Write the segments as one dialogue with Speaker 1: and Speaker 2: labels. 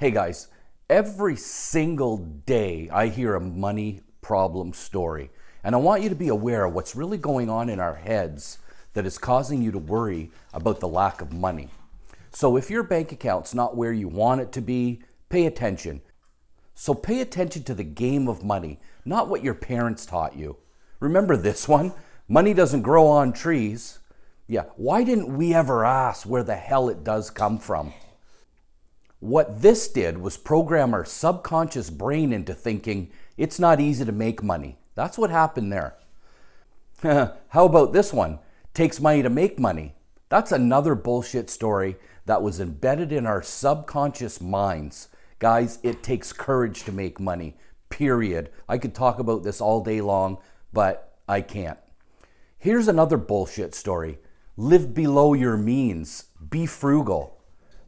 Speaker 1: Hey guys, every single day I hear a money problem story, and I want you to be aware of what's really going on in our heads that is causing you to worry about the lack of money. So if your bank account's not where you want it to be, pay attention. So pay attention to the game of money, not what your parents taught you. Remember this one? Money doesn't grow on trees. Yeah, why didn't we ever ask where the hell it does come from? What this did was program our subconscious brain into thinking it's not easy to make money. That's what happened there. How about this one? Takes money to make money. That's another bullshit story that was embedded in our subconscious minds. Guys, it takes courage to make money, period. I could talk about this all day long, but I can't. Here's another bullshit story live below your means, be frugal.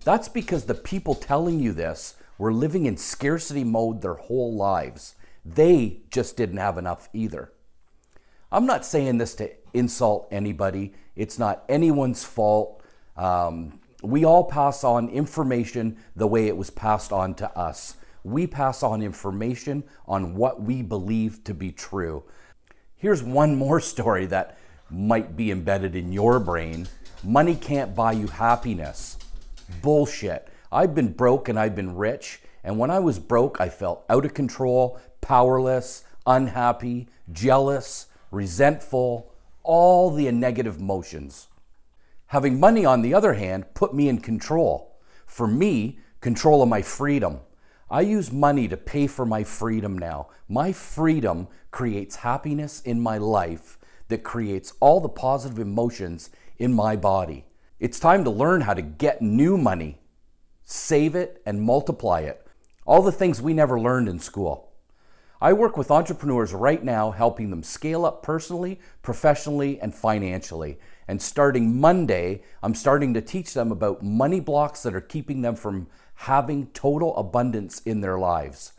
Speaker 1: That's because the people telling you this were living in scarcity mode their whole lives. They just didn't have enough either. I'm not saying this to insult anybody, it's not anyone's fault. Um, we all pass on information the way it was passed on to us. We pass on information on what we believe to be true. Here's one more story that might be embedded in your brain money can't buy you happiness. Bullshit. I've been broke and I've been rich. And when I was broke, I felt out of control, powerless, unhappy, jealous, resentful, all the negative emotions. Having money, on the other hand, put me in control. For me, control of my freedom. I use money to pay for my freedom now. My freedom creates happiness in my life that creates all the positive emotions in my body. It's time to learn how to get new money, save it, and multiply it. All the things we never learned in school. I work with entrepreneurs right now, helping them scale up personally, professionally, and financially. And starting Monday, I'm starting to teach them about money blocks that are keeping them from having total abundance in their lives.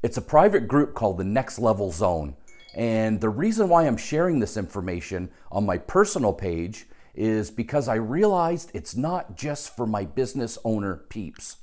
Speaker 1: It's a private group called the Next Level Zone. And the reason why I'm sharing this information on my personal page is because I realized it's not just for my business owner peeps.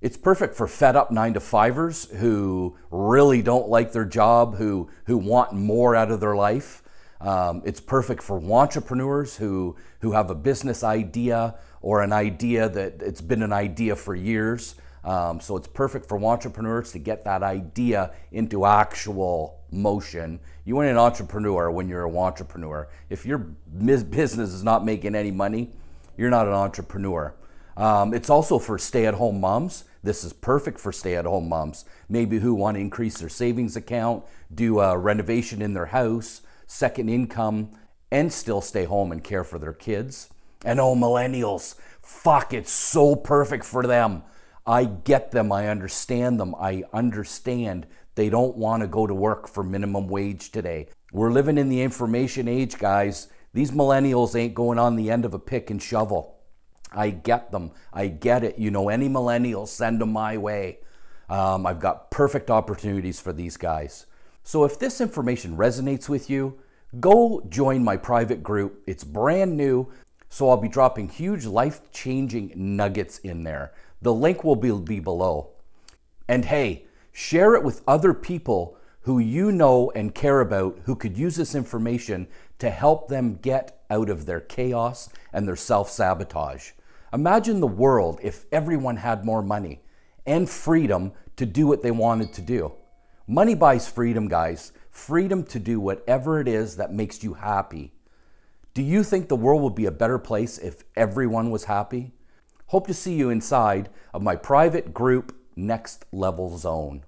Speaker 1: It's perfect for fed up nine to fivers who really don't like their job, who, who want more out of their life. Um, it's perfect for entrepreneurs who, who have a business idea or an idea that it's been an idea for years um, so it's perfect for entrepreneurs to get that idea into actual motion. You want an entrepreneur when you're an entrepreneur. If your business is not making any money, you're not an entrepreneur. Um, it's also for stay at home moms. This is perfect for stay at home moms, maybe who want to increase their savings account, do a renovation in their house, second income, and still stay home and care for their kids. And oh, millennials, fuck, it's so perfect for them. I get them, I understand them, I understand they don't want to go to work for minimum wage today. We're living in the information age, guys. These millennials ain't going on the end of a pick and shovel. I get them. I get it. You know, any millennial, send them my way. Um, I've got perfect opportunities for these guys. So if this information resonates with you, go join my private group. It's brand new. So I'll be dropping huge life changing nuggets in there. The link will be below. And hey, share it with other people who you know and care about who could use this information to help them get out of their chaos and their self sabotage. Imagine the world if everyone had more money and freedom to do what they wanted to do. Money buys freedom, guys. Freedom to do whatever it is that makes you happy. Do you think the world would be a better place if everyone was happy? Hope to see you inside of my private group Next Level Zone.